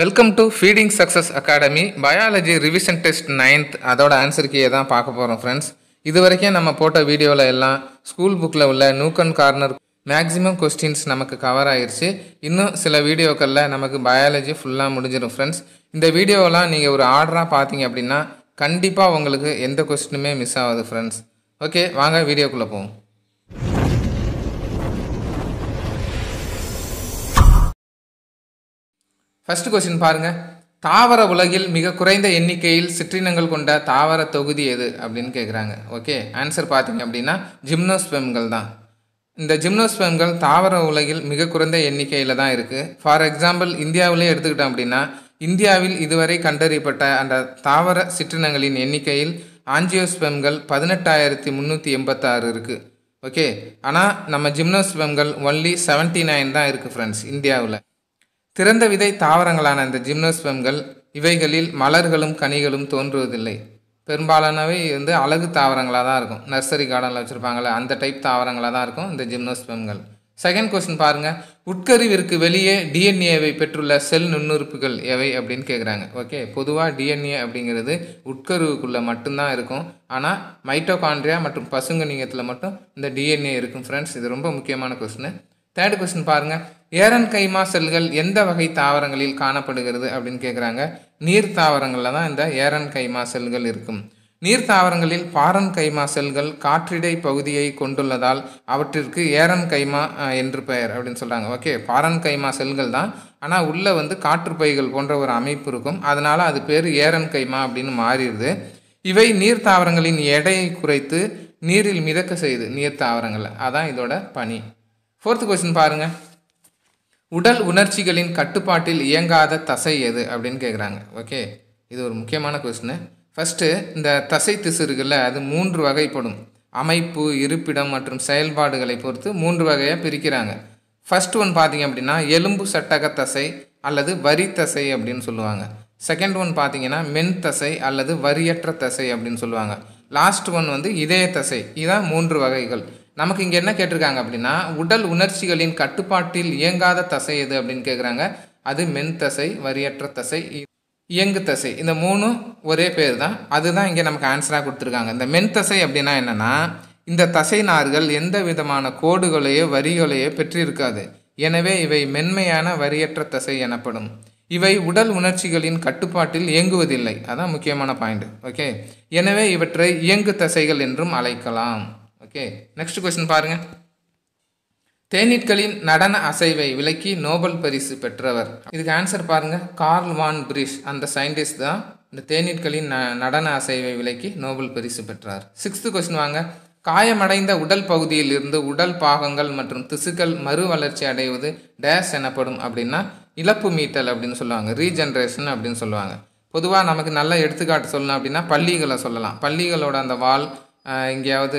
welcome to feeding success academy biology revision test ninth அதோட ஆன்சருக்கே தான் பார்க்க போகிறோம் ஃப்ரெண்ட்ஸ் இது வரைக்கும் நம்ம போட்ட வீடியோவில் எல்லாம் ஸ்கூல் புக்கில் உள்ள நூக்கன் கார்னர் மேக்ஸிமம் கொஸ்டின்ஸ் நமக்கு கவர் ஆயிடுச்சு இன்னும் சில வீடியோக்களில் நமக்கு பயாலஜி ஃபுல்லாக முடிஞ்சிடும் ஃப்ரெண்ட்ஸ் இந்த வீடியோவெலாம் நீங்கள் ஒரு ஆர்டராக பார்த்தீங்க அப்படின்னா கண்டிப்பாக உங்களுக்கு எந்த கொஸ்டினுமே மிஸ் ஆகாது ஃப்ரெண்ட்ஸ் ஓகே வாங்க வீடியோக்குள்ளே போவோம் ஃபர்ஸ்ட் கொஸ்டின் பாருங்கள் தாவர உலகில் மிக குறைந்த எண்ணிக்கையில் சிற்றினங்கள் கொண்ட தாவர தொகுதி எது அப்படின்னு கேட்குறாங்க ஓகே ஆன்சர் பார்த்தீங்க அப்படின்னா ஜிம்னோஸ்பெம்கள் தான் இந்த ஜிம்னோஸ்பெம்கள் தாவர உலகில் மிக குறைந்த எண்ணிக்கையில் தான் இருக்குது ஃபார் எக்ஸாம்பிள் இந்தியாவிலே எடுத்துக்கிட்டோம் அப்படின்னா இந்தியாவில் இதுவரை கண்டறியப்பட்ட அந்த தாவர சிற்றினங்களின் எண்ணிக்கையில் ஆஞ்சியோஸ்பெம்கள் பதினெட்டாயிரத்தி முந்நூற்றி எண்பத்தாறு இருக்குது ஓகே ஆனால் நம்ம ஜிம்னோஸ்பெம்கள் ஒன்லி செவன்ட்டி நைன் தான் இருக்குது ஃப்ரெண்ட்ஸ் இந்தியாவில் திறந்த விதை தாவரங்களான இந்த ஜிம்னோஸ்பெம்கள் இவைகளில் மலர்களும் கனிகளும் தோன்றுவதில்லை பெரும்பாலானவை வந்து அழகு தாவரங்களாக தான் இருக்கும் நர்சரி கார்டனில் வச்சுருப்பாங்களே அந்த டைப் தாவரங்களாக தான் இருக்கும் இந்த ஜிம்னோஸ்பெம்கள் செகண்ட் கொஸ்டின் பாருங்கள் உட்கருவிற்கு வெளியே டிஎன்ஏவை பெற்றுள்ள செல் நுண்ணுறுப்புகள் எவை அப்படின்னு கேட்குறாங்க ஓகே பொதுவாக டிஎன்ஏ அப்படிங்கிறது உட்கருவுக்குள்ளே மட்டும்தான் இருக்கும் ஆனால் மைட்டோகாண்ட்ரியா மற்றும் பசுங்கனிங்கத்தில் மட்டும் இந்த டிஎன்ஏ இருக்கும் ஃப்ரெண்ட்ஸ் இது ரொம்ப முக்கியமான கொஸ்டின் தேர்ட் கொஸ்டின் பாருங்கள் ஏரன் கைமா செல்கள் எந்த வகை தாவரங்களில் காணப்படுகிறது அப்படின்னு கேட்குறாங்க நீர் தாவரங்களில் தான் இந்த ஏரன் கைமா செல்கள் இருக்கும் நீர் தாவரங்களில் பாரன் கைமா செல்கள் காற்றிடை பகுதியை கொண்டுள்ளதால் அவற்றிற்கு ஏரன் கைமா என்று பெயர் அப்படின்னு சொல்கிறாங்க ஓகே பாரன் கைமா செல்கள் தான் ஆனால் உள்ளே வந்து காற்றுப்பைகள் போன்ற ஒரு அமைப்பு இருக்கும் அதனால் அது பேர் ஏரன் கைமா அப்படின்னு மாறிடுது இவை நீர் தாவரங்களின் எடையை குறைத்து நீரில் மிதக்க செய்யுது நீர் தாவரங்களை அதான் இதோட பணி ஃபோர்த்து கொஸ்டின் பாருங்கள் உடல் உணர்ச்சிகளின் கட்டுப்பாட்டில் இயங்காத தசை எது அப்படின்னு கேட்குறாங்க ஓகே இது ஒரு முக்கியமான கொஸ்டின் ஃபஸ்ட்டு இந்த தசை திசுறுகளில் அது மூன்று வகைப்படும் அமைப்பு இருப்பிடம் மற்றும் செயல்பாடுகளை பொறுத்து மூன்று வகையாக பிரிக்கிறாங்க ஃபஸ்ட் ஒன் பார்த்திங்க அப்படின்னா எலும்பு சட்டக தசை அல்லது வரி தசை அப்படின்னு சொல்லுவாங்க செகண்ட் ஒன் பார்த்திங்கன்னா மென் தசை அல்லது வரியற்ற தசை அப்படின்னு சொல்லுவாங்க லாஸ்ட் ஒன் வந்து இதய தசை இதுதான் மூன்று வகைகள் நமக்கு இங்கே என்ன கேட்டிருக்காங்க அப்படின்னா உடல் உணர்ச்சிகளின் கட்டுப்பாட்டில் இயங்காத தசை எது அப்படின்னு கேட்குறாங்க அது மென் தசை வரியற்ற தசை இயங்கு தசை இந்த மூணும் ஒரே பேர் தான் அதுதான் இங்கே நமக்கு ஆன்சராக கொடுத்துருக்காங்க இந்த மென் தசை அப்படின்னா என்னென்னா இந்த தசை நார்கள் எந்த விதமான கோடுகளையோ வரிகளையோ பெற்றிருக்காது எனவே இவை மென்மையான வரியற்ற தசை எனப்படும் இவை உடல் உணர்ச்சிகளின் கட்டுப்பாட்டில் இயங்குவதில்லை அதான் முக்கியமான பாயிண்ட் ஓகே எனவே இவற்றை இயங்கு தசைகள் என்றும் அழைக்கலாம் ஓகே நெக்ஸ்ட் கொஸ்டின் பாருங்கள் தேனீட்களின் நடன அசைவை விலக்கி நோபல் பரிசு பெற்றவர் இதுக்கு ஆன்சர் பாருங்க கார்ல் வான் பிரிஷ் அந்த சயின்டிஸ்ட் தான் இந்த தேனீட்களின் நடன அசைவை விலக்கி நோபல் பரிசு பெற்றார் சிக்ஸ்த் கொஸ்டின் வாங்க காயமடைந்த உடல் பகுதியில் இருந்து உடல் பாகங்கள் மற்றும் திசுக்கள் மறு வளர்ச்சி அடைவது டேஷ் எனப்படும் அப்படின்னா இழப்பு மீட்டல் அப்படின்னு சொல்லுவாங்க ரீஜென்ரேஷன் அப்படின்னு சொல்லுவாங்க பொதுவாக நமக்கு நல்ல எடுத்துக்காட்டு சொல்லணும் அப்படின்னா பள்ளிகளை சொல்லலாம் பள்ளிகளோட அந்த வால் எங்கேயாவது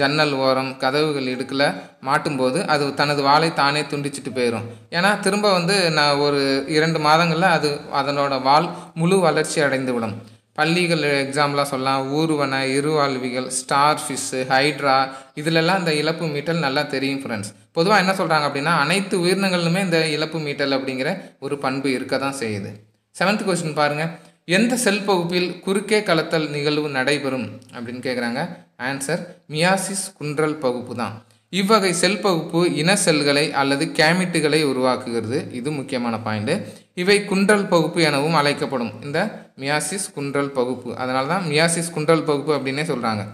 ஜன்னல் ஓரம் கதவுகள் இடுக்கில் மாட்டும்போது அது தனது வாளை தானே துண்டிச்சிட்டு போயிடும் ஏன்னா திரும்ப வந்து நான் ஒரு இரண்டு மாதங்களில் அது அதனோட வால் முழு வளர்ச்சி அடைந்து விடும் பள்ளிகள் எக்ஸாம்பிளாக சொல்லலாம் ஊர்வன இருவாழ்விகள் ஸ்டார் ஃபிஷ்ஷு ஹைட்ரா இதிலெல்லாம் இந்த இழப்பு மீட்டல் நல்லா தெரியும் ஃப்ரெண்ட்ஸ் பொதுவாக என்ன சொல்கிறாங்க அப்படின்னா அனைத்து உயிரினங்களிலுமே இந்த இழப்பு மீட்டல் அப்படிங்கிற ஒரு பண்பு இருக்க தான் செய்யுது செவன்த் கொஸ்டின் பாருங்கள் எந்த செல் பகுப்பில் குறுக்கே கலத்தல் நிகழ்வு நடைபெறும் அப்படின்னு கேட்குறாங்க ஆன்சர் மியாசிஸ் குன்றல் பகுப்பு தான் இவ்வகை செல் பகுப்பு இன செல்களை அல்லது கேமிட்டுகளை உருவாக்குகிறது இது முக்கியமான பாயிண்ட்டு இவை குன்றல் பகுப்பு எனவும் அழைக்கப்படும் இந்த மியாசிஸ் குன்றல் பகுப்பு அதனால தான் மியாசிஸ் குன்றல் பகுப்பு அப்படின்னே சொல்கிறாங்க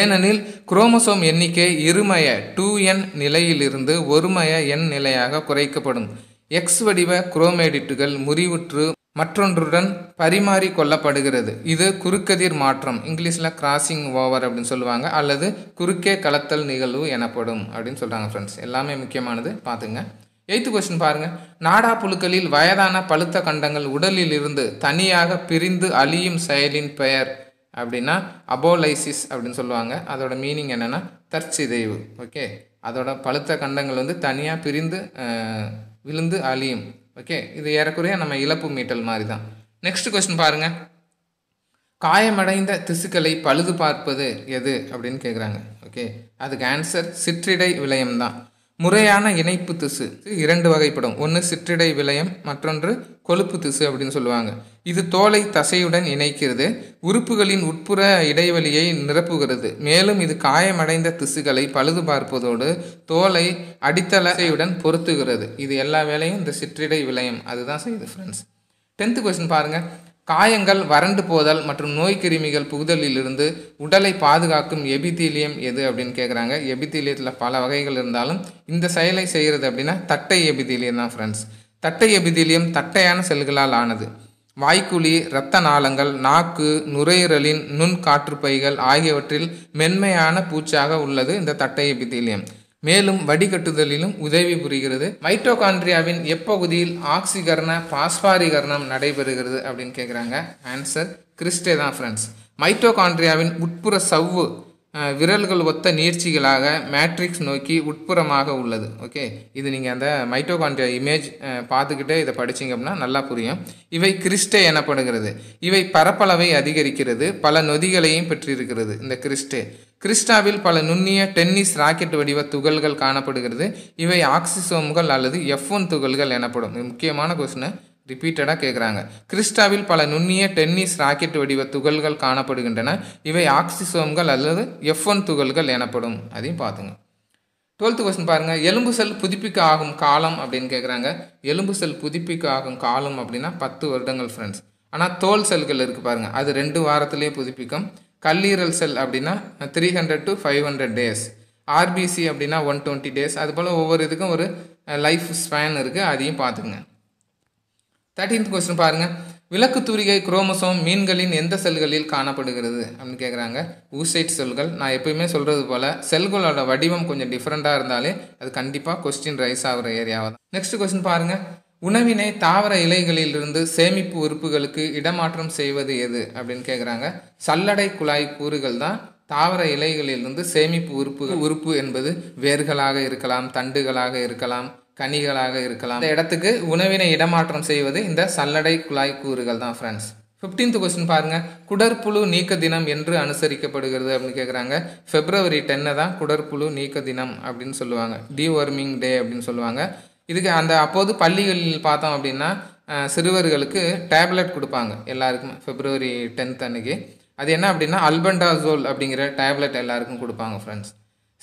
ஏனெனில் குரோமசோம் எண்ணிக்கை இருமய டூ என் நிலையிலிருந்து ஒருமய எண் நிலையாக குறைக்கப்படும் எக்ஸ் வடிவ குரோமேடிட்டுகள் முறிவுற்று மற்றொன்றுடன் பரிமாறி கொள்ளப்படுகிறது இது குறுக்கதிர் மாற்றம் இங்கிலீஷில் கிராசிங் ஓவர் அப்படின்னு சொல்லுவாங்க அல்லது குறுக்கே கலத்தல் நிகழ்வு எனப்படும் அப்படின்னு சொல்கிறாங்க ஃப்ரெண்ட்ஸ் எல்லாமே முக்கியமானது பார்த்துங்க எய்த்து கொஸ்டின் பாருங்கள் நாடா புழுக்களில் வயதான பழுத்த கண்டங்கள் உடலில் இருந்து தனியாக பிரிந்து அழியும் செயலின் பெயர் அப்படின்னா அபோலைசிஸ் அப்படின்னு சொல்லுவாங்க அதோட மீனிங் என்னென்னா தற்சிதைவு ஓகே அதோட பழுத்த கண்டங்கள் வந்து தனியாக பிரிந்து விழுந்து அழியும் ஓகே இது ஏறக்குறைய நம்ம இழப்பு மீட்டல் மாதிரி தான் நெக்ஸ்ட் கொஸ்டின் பாருங்கள் காயமடைந்த திசுக்களை பழுது பார்ப்பது எது அப்படின்னு கேட்குறாங்க ஓகே அதுக்கு ஆன்சர் சிற்றிடை விளையம் தான் முறையான இணைப்பு திசு இரண்டு வகைப்படும் ஒன்று சிற்றிடை விளையம் மற்றொன்று கொழுப்பு திசு அப்படின்னு சொல்லுவாங்க இது தோலை தசையுடன் இணைக்கிறது உறுப்புகளின் உட்புற இடைவெளியை நிரப்புகிறது மேலும் இது காயமடைந்த திசுகளை பழுது பார்ப்பதோடு தோலை அடித்தளையுடன் பொருத்துகிறது இது எல்லா வேலையும் இந்த சிற்றிடை விளையம் அதுதான் செய்யுது ஃப்ரெண்ட்ஸ் டென்த்து கொஸ்டின் பாருங்கள் காயங்கள் வறண்டு போதல் மற்றும் நோய் கிருமிகள் புகுதலிலிருந்து உடலை பாதுகாக்கும் எபித்தீலியம் எது அப்படின்னு கேட்குறாங்க எபித்தீலியத்தில் பல வகைகள் இருந்தாலும் இந்த செயலை செய்கிறது அப்படின்னா தட்டை எபித்தீலியம் தான் ஃப்ரெண்ட்ஸ் தட்டை எபித்தீலியம் தட்டையான செல்களால் ஆனது வாய்க்குழி இரத்த நாளங்கள் நாக்கு நுரையீரலின் நுண் காற்றுப்பைகள் ஆகியவற்றில் மென்மையான பூச்சாக உள்ளது இந்த தட்டை எபித்தீலியம் மேலும் வடிகட்டுதலிலும் உதவி புரிகிறது மைட்டோகான்ட்ரியாவின் எப்பகுதியில் ஆக்சிகரண பாஸ்பாரிகரணம் நடைபெறுகிறது அப்படின்னு கேட்குறாங்க ஆன்சர் கிறிஸ்டே தான் ஃப்ரெண்ட்ஸ் மைட்டோகான்ட்ரியாவின் உட்புற சவ்வு விரல்கள் ஒத்த நீர்ச்சிகளாக மேட்ரிக்ஸ் நோக்கி உட்புறமாக உள்ளது ஓகே இது நீங்கள் அந்த மைட்டோகாண்ட்ரியா இமேஜ் பார்த்துக்கிட்டே இதை படிச்சிங்க அப்படின்னா நல்லா புரியும் இவை கிறிஸ்டே எனப்படுகிறது இவை பரப்பளவை அதிகரிக்கிறது பல நொதிகளையும் பெற்றிருக்கிறது இந்த கிறிஸ்டே கிறிஸ்டாவில் பல நுண்ணிய டென்னிஸ் ராக்கெட் வடிவ துகள்கள் காணப்படுகிறது இவை ஆக்சிசோம்கள் அல்லது எஃப் ஒன் துகள்கள் எனப்படும் முக்கியமான கொஸ்டின் ரிப்பீட்டடாக கேட்குறாங்க கிறிஸ்டாவில் பல நுண்ணிய டென்னிஸ் ராக்கெட் வடிவ துகள்கள் காணப்படுகின்றன இவை ஆக்சிசோம்கள் அல்லது எஃப் ஒன் துகள்கள் எனப்படும் அதையும் பார்த்துங்க டுவெல்த்து கொஸ்டின் பாருங்கள் எலும்பு செல் புதுப்பிக்க ஆகும் காலம் அப்படின்னு கேட்குறாங்க எலும்பு செல் புதுப்பிக்க ஆகும் காலம் அப்படின்னா பத்து வருடங்கள் ஃப்ரெண்ட்ஸ் ஆனால் தோல் செல்கள் இருக்குது பாருங்கள் அது ரெண்டு வாரத்திலே புதுப்பிக்கும் கல்லீரல் செல் அப்படின்னா three hundred to five hundred days RBC அப்படின்னா ஒன் டுவெண்ட்டி டேஸ் அது போல் ஒவ்வொரு இதுக்கும் ஒரு லைஃப் ஸ்பேன் இருக்குது அதையும் பார்த்துக்குங்க தேர்ட்டீன்த் கொஸ்டின் பாருங்கள் விளக்கு தூரிகை குரோமசோம் மீன்களின் எந்த செல்களில் காணப்படுகிறது அப்படின்னு கேட்குறாங்க ஊசைட் செல்கள் நான் எப்பயுமே சொல்கிறது போல் செல்களோட வடிவம் கொஞ்சம் டிஃப்ரெண்ட்டாக இருந்தாலே அது கண்டிப்பாக கொஸ்டின் ரைஸ் ஆகிற ஏரியாவை தான் நெக்ஸ்ட் கொஸ்டின் பாருங்கள் உணவினை தாவர இலைகளிலிருந்து சேமிப்பு உறுப்புகளுக்கு இடமாற்றம் செய்வது எது அப்படின்னு கேட்குறாங்க சல்லடை குழாய் கூறுகள் தான் தாவர இலைகளிலிருந்து சேமிப்பு உறுப்பு உறுப்பு என்பது வேர்களாக இருக்கலாம் தண்டுகளாக இருக்கலாம் கனிகளாக இருக்கலாம் இந்த இடத்துக்கு உணவினை இடமாற்றம் செய்வது இந்த சல்லடை குழாய் கூறுகள் தான் ஃப்ரெண்ட்ஸ் ஃபிஃப்டீன்த் கொஸ்டின் பாருங்கள் குடற்புழு நீக்க தினம் என்று அனுசரிக்கப்படுகிறது அப்படின்னு கேட்குறாங்க ஃபெப்ரவரி டென்னை தான் குடற்புழு நீக்க தினம் அப்படின்னு சொல்லுவாங்க டிவர்மிங் டே அப்படின்னு சொல்லுவாங்க இதுக்கு அந்த அப்போது பள்ளிகளில் பார்த்தோம் அப்படின்னா சிறுவர்களுக்கு டேப்லெட் கொடுப்பாங்க எல்லாருக்குமே ஃபெப்ரவரி டென்த் அன்னைக்கு அது என்ன அப்படின்னா அல்பண்டாசோல் அப்படிங்கிற டேப்லெட் எல்லாருக்கும் கொடுப்பாங்க ஃப்ரெண்ட்ஸ்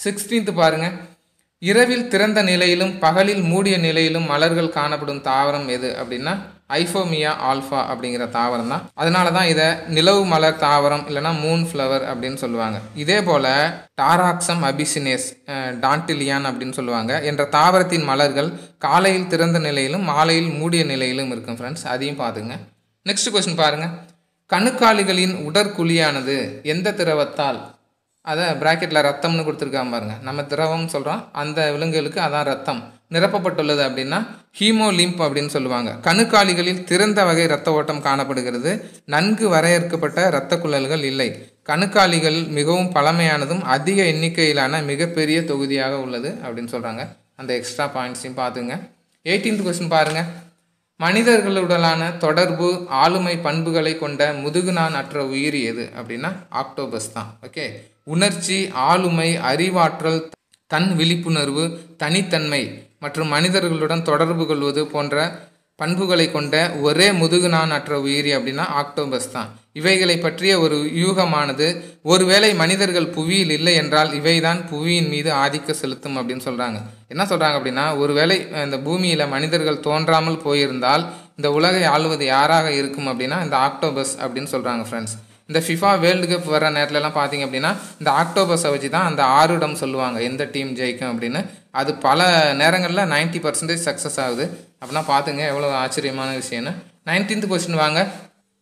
சிக்ஸ்டீன்த்து பாருங்கள் இரவில் திறந்த நிலையிலும் பகலில் மூடிய நிலையிலும் மலர்கள் காணப்படும் தாவரம் எது அப்படின்னா ஐஃபோமியா ஆல்ஃபா அப்படிங்கிற தாவரம் தான் அதனால தான் இதை நிலவு மலர் தாவரம் இல்லைனா மூன் ஃப்ளவர் அப்படின்னு சொல்லுவாங்க இதே போல் டாராக்சம் அபிசினேஸ் டான்டிலியான் அப்படின்னு சொல்லுவாங்க என்ற தாவரத்தின் மலர்கள் காலையில் திறந்த நிலையிலும் மாலையில் மூடிய நிலையிலும் இருக்கும் ஃப்ரெண்ட்ஸ் அதையும் பார்த்துங்க நெக்ஸ்ட் கொஸ்டின் பாருங்கள் கணுக்காலிகளின் உடற்குழியானது எந்த திரவத்தால் அதை ப்ராக்கெட்டில் ரத்தம்னு கொடுத்துருக்கான் பாருங்கள் நம்ம திரவம்னு சொல்கிறோம் அந்த விலங்குகளுக்கு அதான் ரத்தம் நிரப்பப்பட்டுள்ளது அப்படின்னா ஹீமோலிம்ப் அப்படின்னு சொல்லுவாங்க கணுக்காலிகளில் திறந்த வகை இரத்த ஓட்டம் காணப்படுகிறது நன்கு வரையறுக்கப்பட்ட இரத்த குழல்கள் இல்லை கணுக்காலிகள் மிகவும் பழமையானதும் அதிக எண்ணிக்கையிலான மிகப்பெரிய தொகுதியாக உள்ளது அப்படின்னு சொல்கிறாங்க அந்த எக்ஸ்ட்ரா பாயிண்ட்ஸையும் பார்த்துங்க எயிட்டீன்த் கொஸ்டின் பாருங்கள் மனிதர்களுடனான தொடர்பு ஆளுமை பண்புகளை கொண்ட முதுகுநான் அற்ற உயிர் எது அப்படின்னா ஆக்டோபஸ் தான் ஓகே உணர்ச்சி ஆளுமை அறிவாற்றல் தன் விழிப்புணர்வு தனித்தன்மை மற்றும் மனிதர்களுடன் தொடர்பு கொள்வது போன்ற பண்புகளை கொண்ட ஒரே முதுகு நான் அற்ற உயிரி அப்படின்னா ஆக்டோபஸ் தான் இவைகளை பற்றிய ஒரு யூகமானது ஒருவேளை மனிதர்கள் புவியில் இல்லை என்றால் இவைதான் புவியின் மீது ஆதிக்க செலுத்தும் அப்படின்னு சொல்கிறாங்க என்ன சொல்கிறாங்க அப்படின்னா ஒருவேளை இந்த பூமியில் மனிதர்கள் தோன்றாமல் போயிருந்தால் இந்த உலகை ஆளுவது யாராக இருக்கும் அப்படின்னா இந்த ஆக்டோபஸ் அப்படின்னு சொல்கிறாங்க ஃப்ரெண்ட்ஸ் இந்த ஃபிஃபா வேர்ல்டு கப் வர நேரத்துலலாம் பார்த்தீங்க அப்படின்னா இந்த ஆக்டோபஸை வச்சு தான் அந்த ஆறுடம் சொல்லுவாங்க எந்த டீம் ஜெயிக்கும் அப்படின்னு அது பல நேரங்களில் நைன்ட்டி பர்சன்டேஜ் சக்ஸஸ் ஆகுது அப்படின்னா பார்த்துங்க எவ்வளோ ஆச்சரியமான விஷயம்னு நைன்டீன்த் கொஸ்டின் வாங்க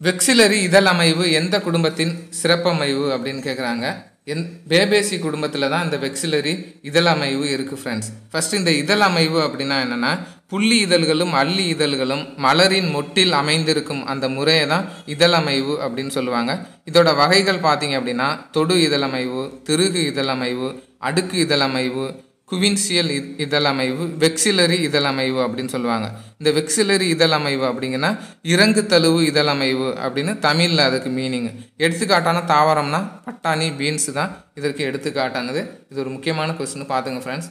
வெக்ஸிலரி இதழமைவு எந்த குடும்பத்தின் சிறப்பமைவு அப்படின்னு கேட்குறாங்க என் பேபேசி குடும்பத்தில் தான் இந்த வெக்ஸிலரி இதழமைவு இருக்குது ஃப்ரெண்ட்ஸ் ஃபஸ்ட் இந்த இதழமைவு அப்படின்னா என்னென்னா புள்ளி இதழ்களும் அள்ளி இதழ்களும் மலரின் மொட்டில் அமைந்திருக்கும் அந்த முறையை தான் இதழமைவு அப்படின்னு சொல்லுவாங்க இதோட வகைகள் பார்த்தீங்க அப்படின்னா தொடு இதழமைவு திருகு இதழமைவு அடுக்கு இதழமைவு குவின்சியல் இதழமைவு வெக்சிலரி இதழமைவு அப்படின்னு சொல்லுவாங்க இந்த வெக்சிலரி இதழமைவு அப்படிங்கன்னா இறங்கு தழுவு இதழமைவு அப்படின்னு தமிழில் அதுக்கு மீனிங் எடுத்துக்காட்டான தாவரம்னா பட்டாணி பீன்ஸ் தான் இதற்கு எடுத்துக்காட்டானது இது ஒரு முக்கியமான கொஸ்டின் பார்த்துங்க ஃப்ரெண்ட்ஸ்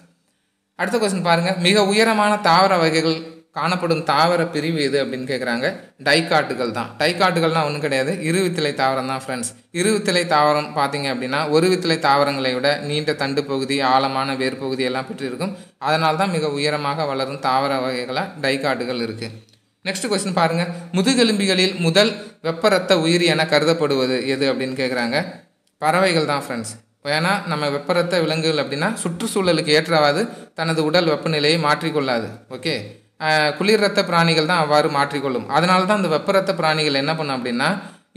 அடுத்த கொஸ்டின் பாருங்கள் மிக உயரமான தாவர வகைகள் காணப்படும் தாவர பிரிவு எது அப்படின்னு கேட்குறாங்க டைகாட்டுகள் தான் டைகாட்டுகள்லாம் ஒன்றும் கிடையாது இருவித்திலை தாவரம் தான் ஃப்ரெண்ட்ஸ் இருவித்திலை தாவரம் பார்த்தீங்க அப்படின்னா ஒரு வித்திலை தாவரங்களை விட நீண்ட தண்டு பகுதி ஆழமான வேர் பகுதி எல்லாம் பெற்றிருக்கும் அதனால தான் மிக உயரமாக வளரும் தாவர வகைகளாக டைகாட்டுகள் இருக்குது நெக்ஸ்ட் கொஸ்டின் பாருங்கள் முதுகெலும்பிகளில் முதல் வெப்பரத்த உயிர் என கருதப்படுவது எது அப்படின்னு கேட்குறாங்க பறவைகள் தான் ஃப்ரெண்ட்ஸ் ஏன்னா நம்ம வெப்பரத்த விலங்குகள் அப்படின்னா சுற்றுச்சூழலுக்கு ஏற்றவாது தனது உடல் வெப்பநிலையை மாற்றிக்கொள்ளாது ஓகே குளிர் ரத்த பிராணிகள் தான் அவ்வாறு மாற்றிக்கொள்ளும் அதனால தான் அந்த வெப்ப ரத்த பிராணிகள் என்ன பண்ணும் அப்படின்னா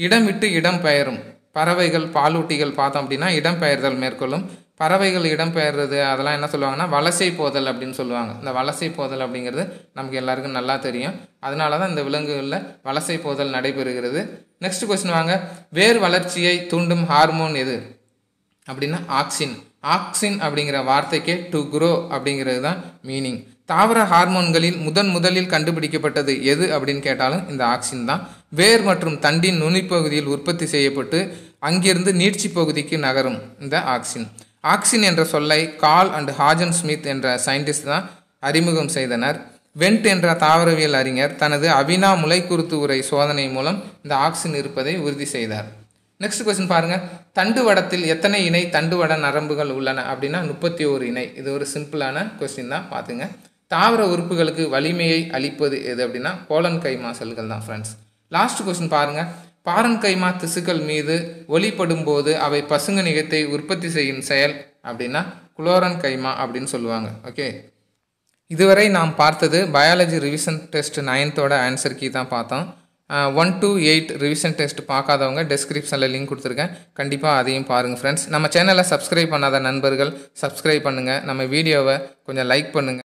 இடம் விட்டு இடம் பெயரும் பறவைகள் பாலூட்டிகள் பார்த்தோம் அப்படின்னா இடம்பெயர்தல் மேற்கொள்ளும் பறவைகள் இடம்பெயர்றது அதெல்லாம் என்ன சொல்லுவாங்கன்னா வலசை போதல் அப்படின்னு சொல்லுவாங்க இந்த வலசை போதல் அப்படிங்கிறது நமக்கு எல்லாருக்கும் நல்லா தெரியும் அதனால தான் இந்த விலங்குகளில் வலசை போதல் நடைபெறுகிறது நெக்ஸ்ட் கொஸ்டின் வாங்க வேர் வளர்ச்சியை தூண்டும் ஹார்மோன் எது அப்படின்னா ஆக்சின் ஆக்சின் அப்படிங்கிற வார்த்தைக்கே டு குரோ அப்படிங்கிறது தான் மீனிங் தாவர ஹார்மோன்களில் முதன் முதலில் கண்டுபிடிக்கப்பட்டது எது அப்படின்னு கேட்டாலும் இந்த ஆக்சின் தான் வேர் மற்றும் தண்டின் நுனிப்பகுதியில் உற்பத்தி செய்யப்பட்டு அங்கிருந்து நீட்சி பகுதிக்கு நகரும் இந்த ஆக்சின் ஆக்சின் என்ற சொல்லை கால் அண்ட் ஹாஜன் ஸ்மித் என்ற சயின்டிஸ்ட் தான் அறிமுகம் செய்தனர் வெண்ட் என்ற தாவரவியல் அறிஞர் தனது அவினா முளைக்குருத்து உரை சோதனை மூலம் இந்த ஆக்சின் இருப்பதை உறுதி செய்தார் நெக்ஸ்ட் கொஸ்டின் பாருங்கள் தண்டுவடத்தில் எத்தனை இணை தண்டுவட நரம்புகள் உள்ளன அப்படின்னா முப்பத்தி ஓரு இணை இது ஒரு சிம்பிளான கொஸ்டின் தான் பார்த்துங்க தாவர உறுப்புகளுக்கு வலிமையை அளிப்பது எது அப்படின்னா கோலன் கைமா செல்கள் தான் ஃப்ரெண்ட்ஸ் லாஸ்ட் கொஸ்டின் பாருங்கள் பாரன் கைமா திசுக்கள் மீது ஒளிப்படும் போது அவை பசுங்க நிகத்தை உற்பத்தி செய்யும் செயல் அப்படின்னா குளோரன் கைமா அப்படின்னு சொல்லுவாங்க ஓகே இதுவரை நாம் பார்த்தது பயாலஜி ரிவிஷன் டெஸ்ட் நைன்த்தோட ஆன்சர் கீ தான் பார்த்தோம் one two eight revision test பார்க்காதவங்க டெஸ்கிரிப்ஷனில் லிங்க் கொடுத்துருக்கேன் கண்டிப்பாக அதையும் பாருங்கள் ஃப்ரெண்ட்ஸ் நம்ம சேனலை சப்ஸ்கிரைப் பண்ணாத நண்பர்கள் சப்ஸ்கிரைப் பண்ணுங்கள் நம்ம வீடியோவை கொஞ்சம் லைக் பண்ணுங்கள்